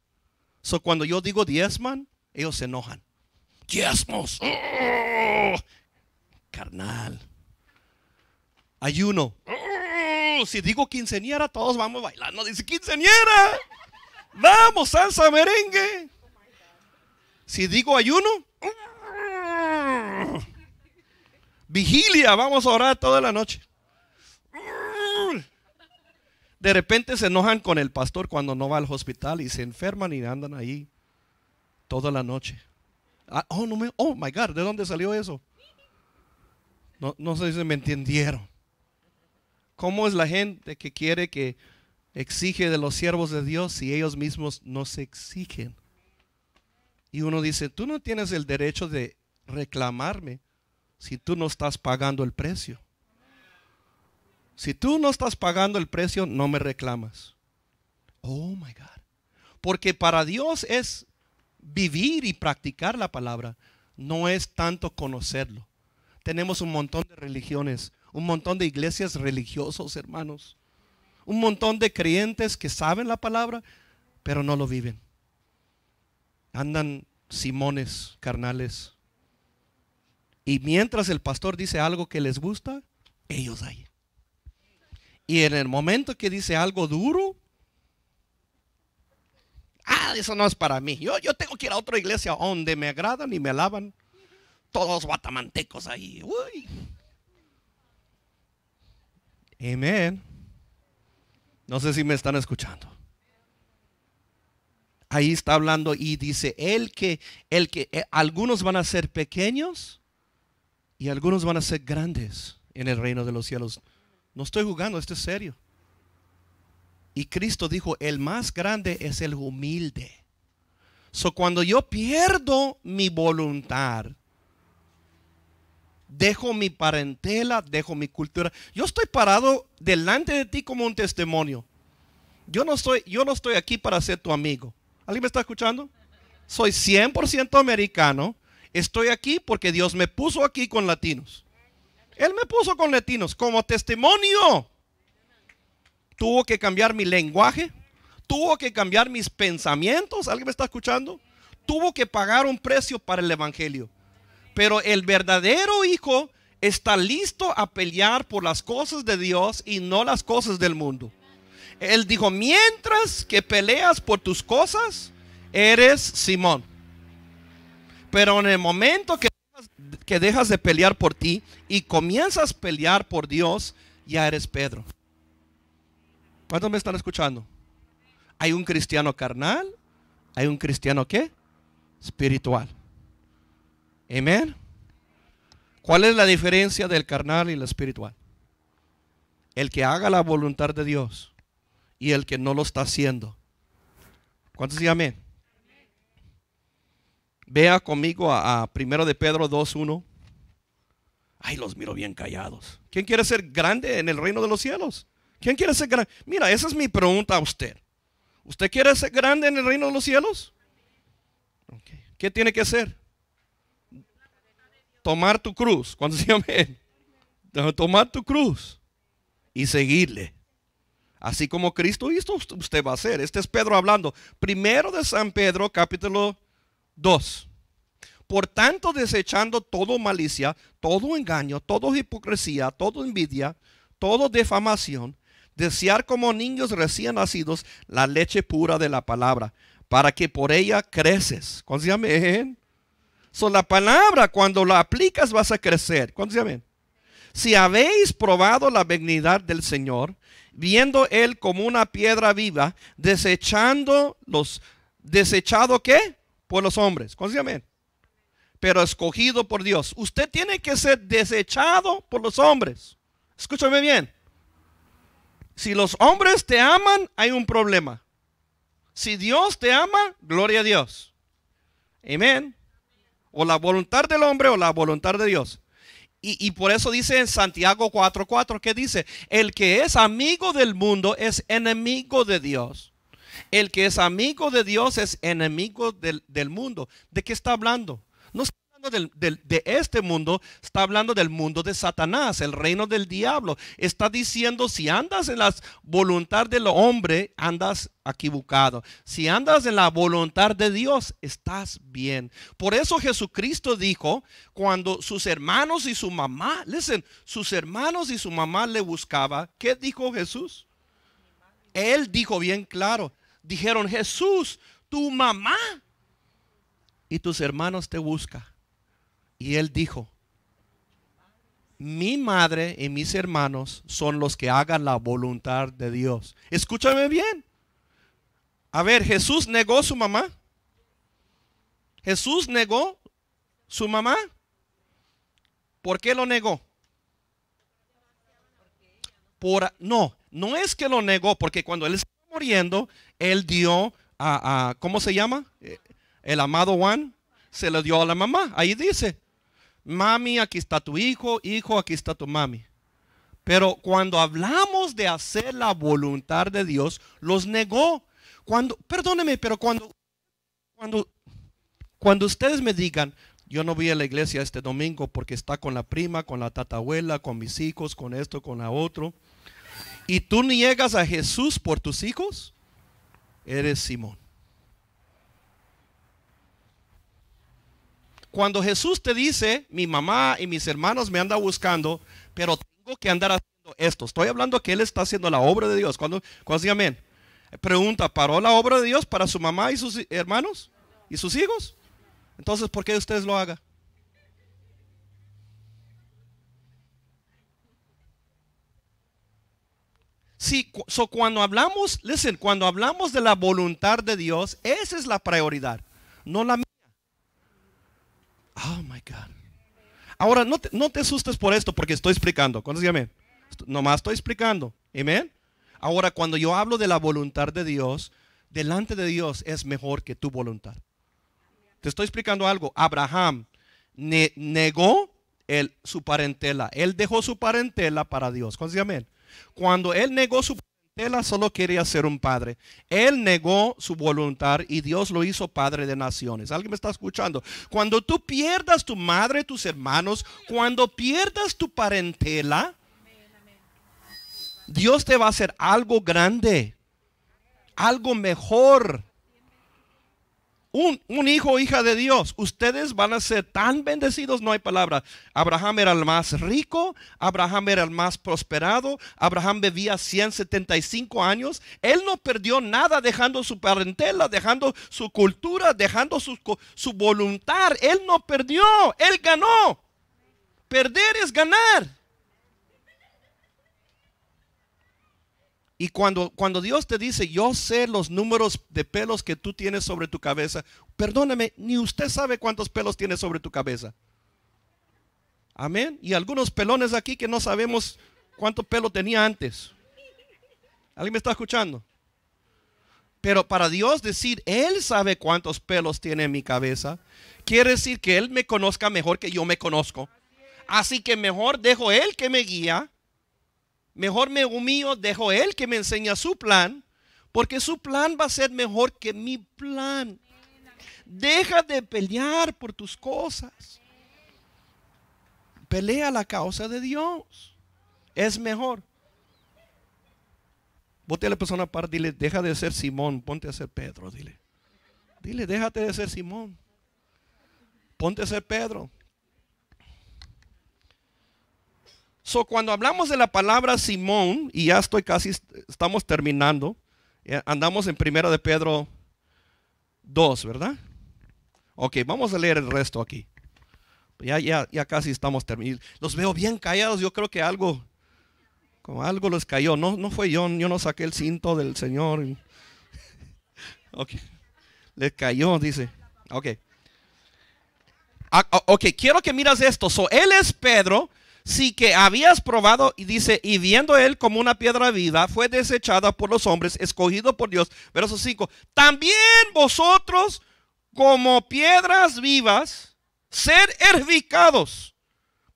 So, cuando yo digo diezman, ellos se enojan. Diezmos. Carnal. Ayuno si digo quinceñera, todos vamos bailando. Dice, quinceñera, vamos, salsa merengue. Si digo ayuno, vigilia, vamos a orar toda la noche. de repente se enojan con el pastor cuando no va al hospital y se enferman y andan ahí toda la noche. Ah, oh, no oh my God, ¿de dónde salió eso? No, no sé si me entendieron. ¿Cómo es la gente que quiere que exige de los siervos de Dios si ellos mismos no se exigen? Y uno dice, tú no tienes el derecho de reclamarme si tú no estás pagando el precio. Si tú no estás pagando el precio, no me reclamas. Oh, my God. Porque para Dios es vivir y practicar la palabra, no es tanto conocerlo. Tenemos un montón de religiones un montón de iglesias religiosos, hermanos. Un montón de creyentes que saben la palabra, pero no lo viven. Andan simones carnales. Y mientras el pastor dice algo que les gusta, ellos ahí. Y en el momento que dice algo duro, ah, eso no es para mí. Yo, yo tengo que ir a otra iglesia donde me agradan y me alaban. Todos guatamantecos ahí. Uy. Amén. No sé si me están escuchando. Ahí está hablando y dice, el que, el que, eh, algunos van a ser pequeños y algunos van a ser grandes en el reino de los cielos. No estoy jugando, esto es serio. Y Cristo dijo, el más grande es el humilde. So cuando yo pierdo mi voluntad dejo mi parentela, dejo mi cultura. Yo estoy parado delante de ti como un testimonio. Yo no estoy, yo no estoy aquí para ser tu amigo. ¿Alguien me está escuchando? Soy 100% americano. Estoy aquí porque Dios me puso aquí con latinos. Él me puso con latinos como testimonio. Tuvo que cambiar mi lenguaje. Tuvo que cambiar mis pensamientos. ¿Alguien me está escuchando? Tuvo que pagar un precio para el Evangelio. Pero el verdadero hijo está listo a pelear por las cosas de Dios y no las cosas del mundo. Él dijo, mientras que peleas por tus cosas, eres Simón. Pero en el momento que, que dejas de pelear por ti y comienzas a pelear por Dios, ya eres Pedro. ¿Cuántos me están escuchando? Hay un cristiano carnal, hay un cristiano ¿qué? espiritual. Amén. ¿Cuál es la diferencia del carnal y el espiritual? El que haga la voluntad de Dios y el que no lo está haciendo. ¿Cuántos dicen amén? Vea conmigo a, 1 primero de Pedro 2.1. Ay, los miro bien callados. ¿Quién quiere ser grande en el reino de los cielos? ¿Quién quiere ser grande? Mira, esa es mi pregunta a usted. ¿Usted quiere ser grande en el reino de los cielos? ¿Qué tiene que ser? tomar tu cruz. cuando se amén? Tomar tu cruz y seguirle. Así como Cristo hizo, usted va a hacer. Este es Pedro hablando. Primero de San Pedro, capítulo 2. Por tanto, desechando todo malicia, todo engaño, toda hipocresía, toda envidia, toda defamación, desear como niños recién nacidos la leche pura de la palabra, para que por ella creces. ¿Cuántos amén? la palabra, cuando la aplicas, vas a crecer. Si habéis probado la benignidad del Señor, viendo Él como una piedra viva, desechando los, desechado qué? Por los hombres. ¿Cuántos Pero escogido por Dios. Usted tiene que ser desechado por los hombres. Escúchame bien. Si los hombres te aman, hay un problema. Si Dios te ama, gloria a Dios. Amén. O la voluntad del hombre o la voluntad de Dios. Y, por eso dice en Santiago 4:4 que dice, el que es amigo del mundo es enemigo de Dios. El que es amigo de Dios es enemigo del, mundo. ¿De qué está hablando? No de este mundo, está hablando del mundo de Satanás, el reino del diablo. Está diciendo, si andas en la voluntad del hombre, andas equivocado. Si andas en la voluntad de Dios, estás bien. Por eso Jesucristo dijo, cuando sus hermanos y su mamá, listen, sus hermanos y su mamá le buscaba, ¿qué dijo Jesús? Él dijo bien claro, dijeron, Jesús, tu mamá y tus hermanos te buscan. Y él dijo, mi madre y mis hermanos son los que hagan la voluntad de Dios. Escúchame bien. A ver, Jesús negó su mamá. Jesús negó su mamá. ¿Por qué lo negó? Por, no, no es que lo negó, porque cuando él estaba muriendo, él dio a, a ¿cómo se llama? Eh, el amado Juan se lo dio a la mamá. Ahí dice, mami, aquí está tu hijo, hijo, aquí está tu mami. Pero cuando hablamos de hacer la voluntad de Dios, los negó. Cuando, perdóneme, pero cuando, cuando, cuando ustedes me digan, yo no voy a la iglesia este domingo porque está con la prima, con la tatabuela, con mis hijos, con esto, con lo otro, y tú niegas a Jesús por tus hijos, eres Simón. Cuando Jesús te dice, mi mamá y mis hermanos me andan buscando, pero tengo que andar haciendo esto. Estoy hablando que Él está haciendo la obra de Dios. Cuando, cuando diga amén, pregunta, ¿paró la obra de Dios para su mamá y sus hermanos y sus hijos? Entonces, ¿por qué ustedes lo hagan? Sí, so cuando hablamos, listen, cuando hablamos de la voluntad de Dios, esa es la prioridad, no la Oh my God. Ahora, no te, asustes por esto porque estoy explicando. ¿Cuántos amén? Nomás estoy explicando. Amén. Ahora, cuando yo hablo de la voluntad de Dios, delante de Dios es mejor que tu voluntad. Te estoy explicando algo. Abraham negó su parentela. Él dejó su parentela para Dios. ¿Cuántos Cuando él negó su parentela, Tela solo quería ser un padre. Él negó su voluntad y Dios lo hizo padre de naciones. ¿Alguien me está escuchando? Cuando tú pierdas tu madre, tus hermanos, cuando pierdas tu parentela, Dios te va a hacer algo grande, algo mejor un, hijo o hija de Dios, ustedes van a ser tan bendecidos, no hay palabra. Abraham era el más rico, Abraham era el más prosperado, Abraham vivía 175 años, él no perdió nada dejando su parentela, dejando su cultura, dejando su, su voluntad, él no perdió, él ganó. Perder es ganar. Y cuando, cuando Dios te dice, yo sé los números de pelos que tú tienes sobre tu cabeza, perdóname, ni usted sabe cuántos pelos tiene sobre tu cabeza. Amén. Y algunos pelones aquí que no sabemos cuánto pelo tenía antes. ¿Alguien me está escuchando? Pero para Dios decir, Él sabe cuántos pelos tiene en mi cabeza, quiere decir que Él me conozca mejor que yo me conozco. Así que mejor dejo Él que me guía Mejor me humillo, dejo él que me enseña su plan, porque su plan va a ser mejor que mi plan. Deja de pelear por tus cosas. Pelea la causa de Dios. Es mejor. Vote a la persona para, dile, deja de ser Simón, ponte a ser Pedro, dile. Dile, déjate de ser Simón. Ponte a ser Pedro. So, cuando hablamos de la palabra Simón, y ya estoy casi, estamos terminando, eh, andamos en primera de Pedro 2, ¿verdad? Ok, vamos a leer el resto aquí. Ya, ya, ya casi estamos terminando. Los veo bien callados, yo creo que algo, como algo les cayó. No, no fue yo, yo no saqué el cinto del Señor. Ok, les cayó, dice. Ok. Ah, ok, quiero que miras esto. So, él es Pedro, si que habías probado y dice, y viendo él como una piedra viva, fue desechada por los hombres, escogido por Dios. Verso 5, también vosotros como piedras vivas, ser edificados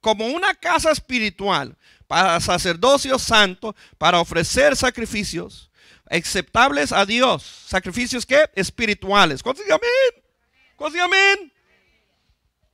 como una casa espiritual para sacerdocio santo, para ofrecer sacrificios aceptables a Dios. Sacrificios que espirituales. ¿Cuántos amén? amén?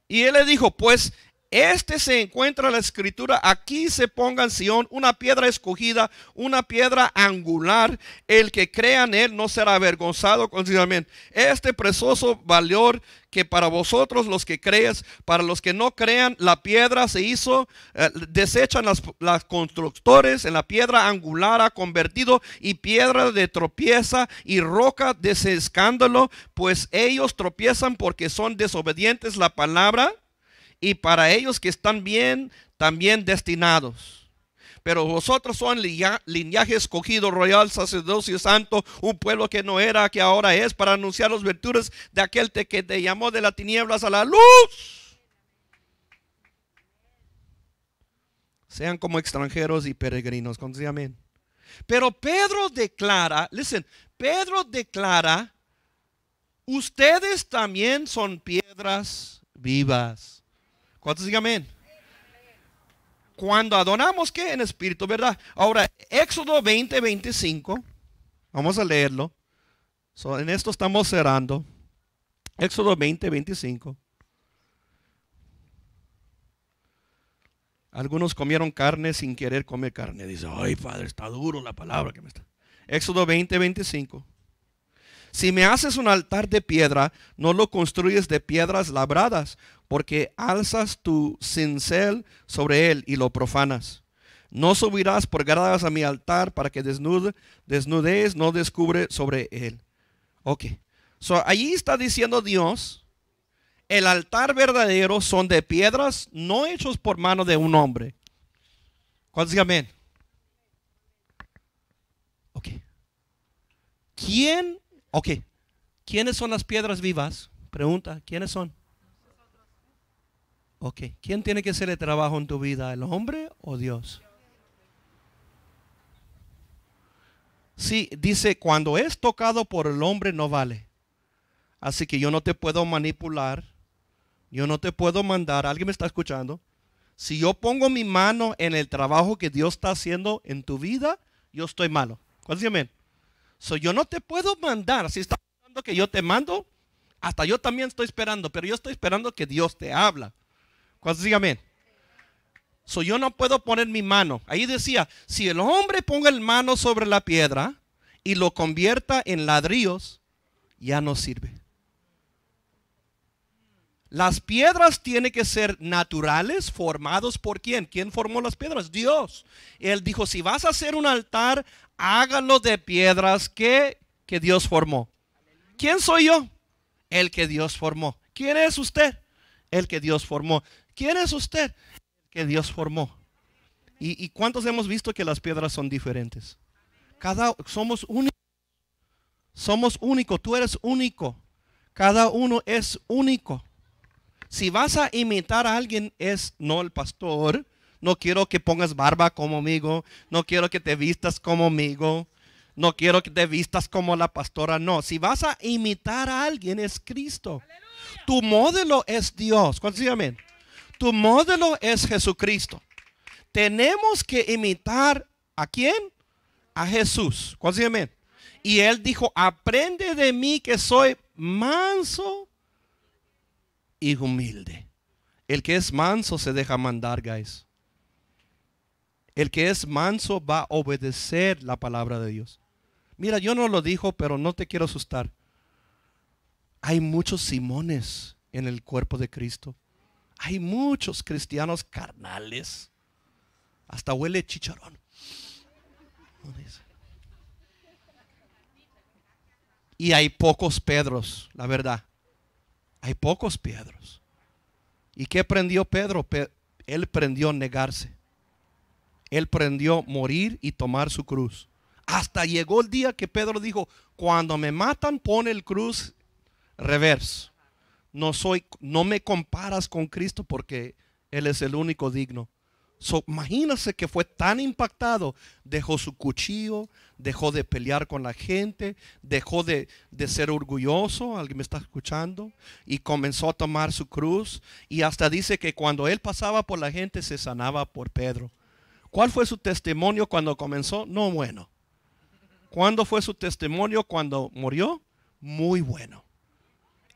Y él le dijo, pues este se encuentra la escritura. Aquí se ponga en Sion una piedra escogida, una piedra angular. El que crea en él no será avergonzado. continuamente este precioso valor que para vosotros los que crees, para los que no crean, la piedra se hizo, eh, desechan las, las, constructores en la piedra angular ha convertido y piedra de tropieza y roca de ese escándalo, pues ellos tropiezan porque son desobedientes la palabra y para ellos que están bien, también destinados. Pero vosotros son linaje escogido, royal, sacerdocio santo, un pueblo que no era, que ahora es, para anunciar las virtudes de aquel que te llamó de las tinieblas a la luz. Sean como extranjeros y peregrinos, amén. Pero Pedro declara, listen, Pedro declara, ustedes también son piedras vivas. ¿Cuántos dicen amén? Cuando adoramos, que En espíritu, ¿verdad? Ahora, Éxodo 20, 25. Vamos a leerlo. en esto estamos cerrando. Éxodo 20, 25. Algunos comieron carne sin querer comer carne. Dice, ay, Padre, está duro la palabra que me está. Éxodo 20, 25. Si me haces un altar de piedra, no lo construyes de piedras labradas, porque alzas tu cincel sobre él y lo profanas. No subirás por gradas a mi altar para que desnude, desnudees, no descubre sobre él. Ok. So, allí está diciendo Dios, el altar verdadero son de piedras no hechos por mano de un hombre. ¿Cuántos amén? Ok. ¿Quién Ok, ¿quiénes son las piedras vivas? Pregunta, ¿quiénes son? Ok, ¿quién tiene que hacer el trabajo en tu vida? ¿El hombre o Dios? Sí, dice, cuando es tocado por el hombre no vale. Así que yo no te puedo manipular, yo no te puedo mandar, alguien me está escuchando. Si yo pongo mi mano en el trabajo que Dios está haciendo en tu vida, yo estoy malo. ¿Cuál es amén? So, yo no te puedo mandar. Si estás esperando que yo te mando, hasta yo también estoy esperando, pero yo estoy esperando que Dios te habla. ¿Cuántos dígame? So, yo no puedo poner mi mano. Ahí decía, si el hombre ponga el mano sobre la piedra y lo convierta en ladrillos, ya no sirve. Las piedras tienen que ser naturales, formados por quién. ¿Quién formó las piedras? Dios. Él dijo, si vas a hacer un altar, Hágalo de piedras que, Dios formó. ¿Quién soy yo? El que Dios formó. ¿Quién es usted? El que Dios formó. ¿Quién es usted? El que Dios formó. ¿Y, cuántos hemos visto que las piedras son diferentes? Cada, somos únicos. Somos únicos. Tú eres único. Cada uno es único. Si vas a imitar a alguien, es no el pastor, no quiero que pongas barba como amigo. No quiero que te vistas como amigo. No quiero que te vistas como la pastora. No, si vas a imitar a alguien es Cristo. Tu modelo es Dios. ¿Cuántos amén? Tu modelo es Jesucristo. Tenemos que imitar a quién? A Jesús. ¿Cuántos amén? Y él dijo, aprende de mí que soy manso y humilde. El que es manso se deja mandar, guys. El que es manso va a obedecer la palabra de Dios. Mira, yo no lo dijo, pero no te quiero asustar. Hay muchos Simones en el cuerpo de Cristo. Hay muchos cristianos carnales. Hasta huele chicharón. Y hay pocos Pedros, la verdad. Hay pocos Pedros. ¿Y qué prendió Pedro? Él prendió negarse él prendió morir y tomar su cruz. Hasta llegó el día que Pedro dijo, cuando me matan pone el cruz reverso. No soy, no me comparas con Cristo porque él es el único digno. So, imagínense que fue tan impactado, dejó su cuchillo, dejó de pelear con la gente, dejó de, de, ser orgulloso, alguien me está escuchando, y comenzó a tomar su cruz. Y hasta dice que cuando él pasaba por la gente se sanaba por Pedro. ¿Cuál fue su testimonio cuando comenzó? No bueno. ¿Cuándo fue su testimonio cuando murió? Muy bueno.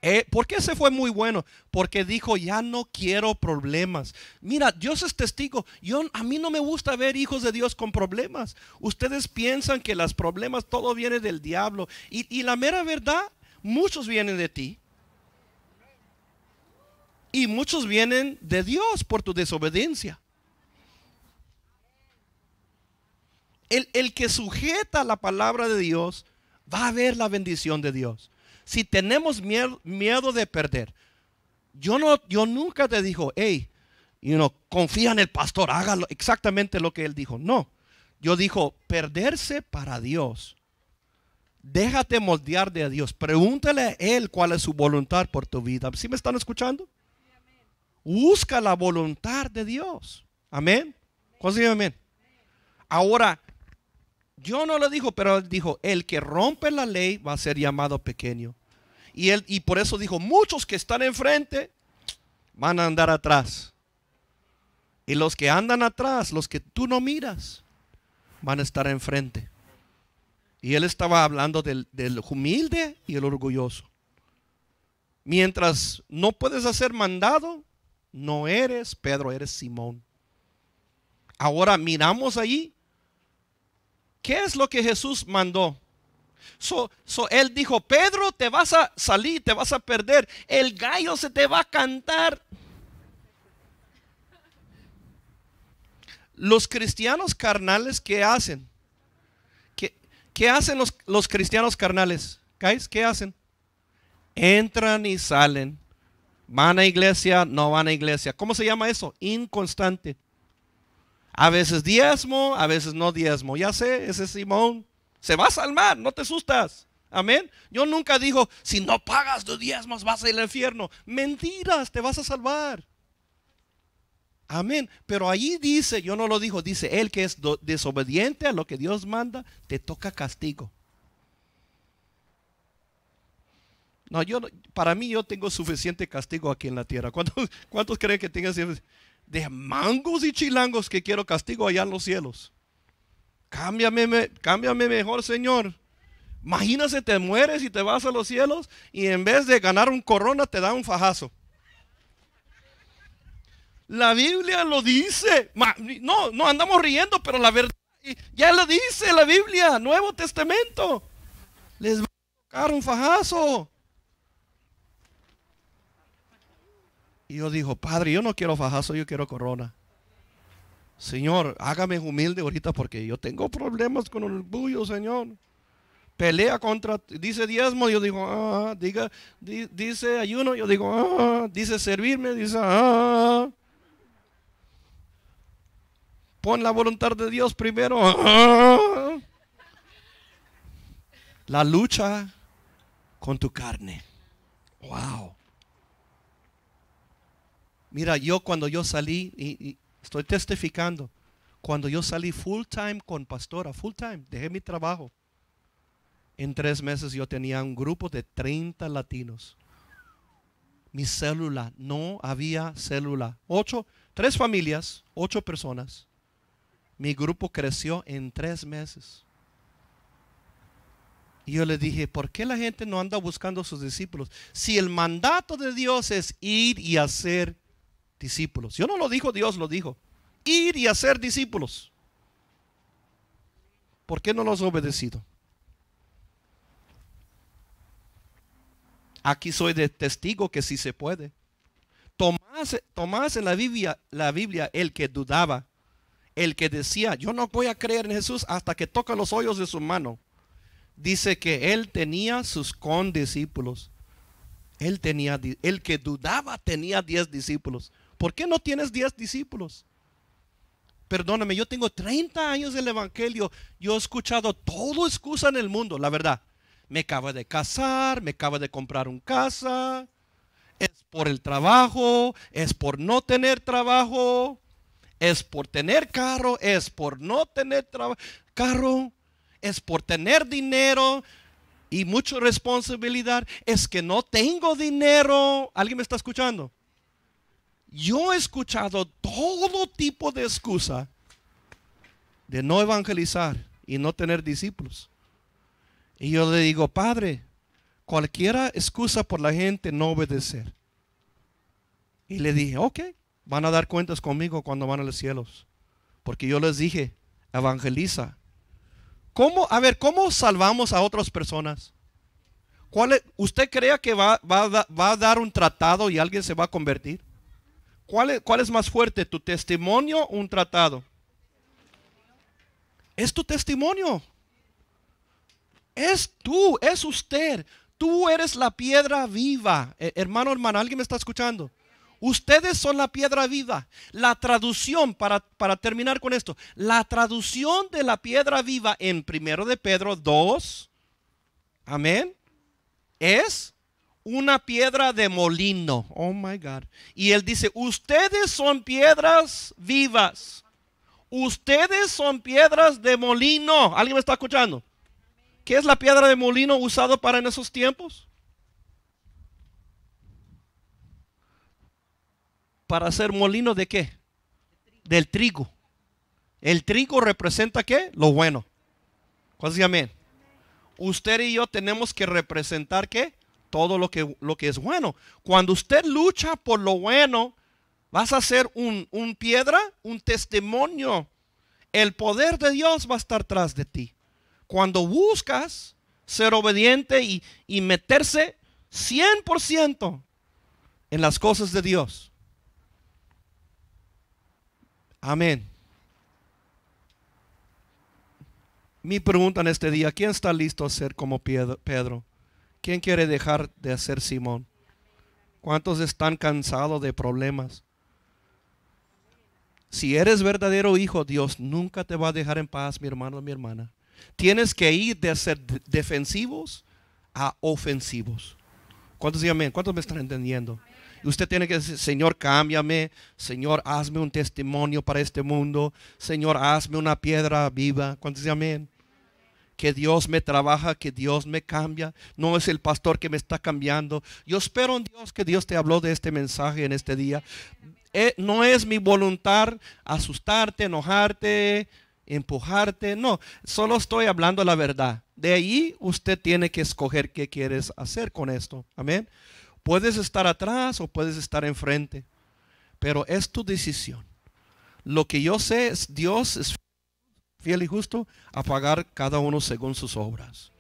Eh, ¿Por qué se fue muy bueno? Porque dijo, ya no quiero problemas. Mira, Dios es testigo. Yo, a mí no me gusta ver hijos de Dios con problemas. Ustedes piensan que los problemas todo viene del diablo. y la mera verdad, muchos vienen de ti. Y muchos vienen de Dios por tu desobediencia. El, que sujeta la palabra de Dios va a ver la bendición de Dios. Si tenemos miedo, de perder, yo, no, yo nunca te dijo hey, you confía en el pastor, hágalo exactamente lo que él dijo. No, yo dijo, perderse para Dios. Déjate moldear de Dios. Pregúntale a Él cuál es su voluntad por tu vida. ¿Sí me están escuchando? Busca la voluntad de Dios. Amén. amén? Ahora, yo no lo dijo, pero él dijo, el que rompe la ley va a ser llamado pequeño. Y, él, y por eso dijo, muchos que están enfrente van a andar atrás. Y los que andan atrás, los que tú no miras, van a estar enfrente. Y él estaba hablando del, del humilde y el orgulloso. Mientras no puedes hacer mandado, no eres Pedro, eres Simón. Ahora miramos ahí ¿Qué es lo que Jesús mandó? So, él dijo, Pedro, te vas a salir, te vas a perder, el gallo se te va a cantar. Los cristianos carnales, ¿qué hacen? ¿Qué, hacen los, cristianos carnales? ¿Qué hacen? Entran y salen. Van a iglesia, no van a iglesia. ¿Cómo se llama eso? Inconstante. A veces diezmo, a veces no diezmo. Ya sé, ese Simón se va a salvar, no te asustas. Amén. Yo nunca digo, si no pagas tus diezmos vas al infierno. Mentiras, te vas a salvar. Amén. Pero ahí dice, yo no lo digo, dice, el que es desobediente a lo que Dios manda, te toca castigo. No, yo, para mí yo tengo suficiente castigo aquí en la tierra. ¿Cuántos, cuántos creen que tenga suficiente? de mangos y chilangos que quiero castigo allá en los cielos. Cámbiame, cámbiame mejor, Señor. Imagínate, te mueres y te vas a los cielos y en vez de ganar un corona te da un fajazo. La Biblia lo dice. No, no andamos riendo, pero la verdad ya lo dice la Biblia, Nuevo Testamento. Les va a tocar un fajazo. Y yo dijo, Padre, yo no quiero fajazo, yo quiero corona. Señor, hágame humilde ahorita porque yo tengo problemas con el orgullo, Señor. Pelea contra, dice diezmo, yo digo, ah, diga, dice ayuno, yo digo, ah, dice servirme, dice, ah. Pon la voluntad de Dios primero. Ah. La lucha con tu carne. Wow. Mira, yo cuando yo salí, y, estoy testificando, cuando yo salí full time con pastora, full time, dejé mi trabajo. En tres meses yo tenía un grupo de 30 latinos. Mi célula, no había célula. Ocho, tres familias, ocho personas. Mi grupo creció en tres meses. Y yo le dije, ¿por qué la gente no anda buscando a sus discípulos? Si el mandato de Dios es ir y hacer discípulos. Yo no lo dijo Dios, lo dijo. Ir y hacer discípulos. ¿Por qué no los he obedecido? Aquí soy de testigo que sí se puede. Tomás, Tomás en la Biblia, la Biblia, el que dudaba, el que decía, yo no voy a creer en Jesús hasta que toca los hoyos de su mano, dice que él tenía sus condiscípulos. Él tenía, el que dudaba tenía diez discípulos. ¿Por qué no tienes 10 discípulos? Perdóname, yo tengo 30 años del Evangelio. Yo he escuchado todo excusa en el mundo, la verdad. Me acaba de casar, me acaba de comprar un casa. Es por el trabajo, es por no tener trabajo, es por tener carro, es por no tener carro, es por tener dinero y mucha responsabilidad. Es que no tengo dinero. ¿Alguien me está escuchando? Yo he escuchado todo tipo de excusa de no evangelizar y no tener discípulos. Y yo le digo, Padre, cualquiera excusa por la gente no obedecer. Y le dije, ok, van a dar cuentas conmigo cuando van a los cielos. Porque yo les dije, evangeliza. ¿Cómo, a ver, cómo salvamos a otras personas? ¿Cuál ¿Usted cree que va a dar un tratado y alguien se va a convertir? ¿Cuál es, más fuerte, tu testimonio o un tratado? Es tu testimonio. Es tú, es usted. Tú eres la piedra viva. Eh, hermano, hermano, ¿alguien me está escuchando? Ustedes son la piedra viva. La traducción, para, terminar con esto, la traducción de la piedra viva en primero de Pedro 2, amén, es una piedra de molino. Oh my God. Y él dice, ustedes son piedras vivas. Ustedes son piedras de molino. ¿Alguien me está escuchando? ¿Qué es la piedra de molino Usado para en esos tiempos? Para hacer molino de qué? Del trigo. El trigo representa qué? Lo bueno. ¿Cuántos amén? Usted y yo tenemos que representar qué? todo lo que, lo que es bueno. Cuando usted lucha por lo bueno, vas a ser un, piedra, un testimonio. El poder de Dios va a estar tras de ti. Cuando buscas ser obediente y, y meterse 100% en las cosas de Dios. Amén. Mi pregunta en este día, ¿quién está listo a ser como Pedro? ¿Quién quiere dejar de hacer Simón? ¿Cuántos están cansados de problemas? Si eres verdadero hijo, Dios nunca te va a dejar en paz, mi hermano, mi hermana. Tienes que ir de ser defensivos a ofensivos. ¿Cuántos amén? ¿Cuántos me están entendiendo? Usted tiene que decir, Señor, cámbiame. Señor, hazme un testimonio para este mundo. Señor, hazme una piedra viva. ¿Cuántos dicen amén? que Dios me trabaja, que Dios me cambia. No es el pastor que me está cambiando. Yo espero en Dios que Dios te habló de este mensaje en este día. Eh, no es mi voluntad asustarte, enojarte, empujarte. No, solo estoy hablando la verdad. De ahí usted tiene que escoger qué quieres hacer con esto. Amén. Puedes estar atrás o puedes estar enfrente, pero es tu decisión. Lo que yo sé es Dios es fiel y justo, a pagar cada uno según sus obras.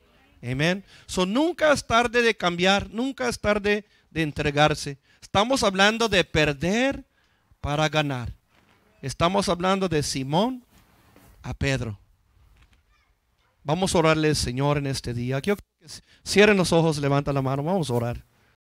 Amén. So, nunca es tarde de cambiar, nunca es tarde de entregarse. Estamos hablando de perder para ganar. Estamos hablando de Simón a Pedro. Vamos a orarle, Señor, en este día. Cierren los ojos, levanta la mano, vamos a orar.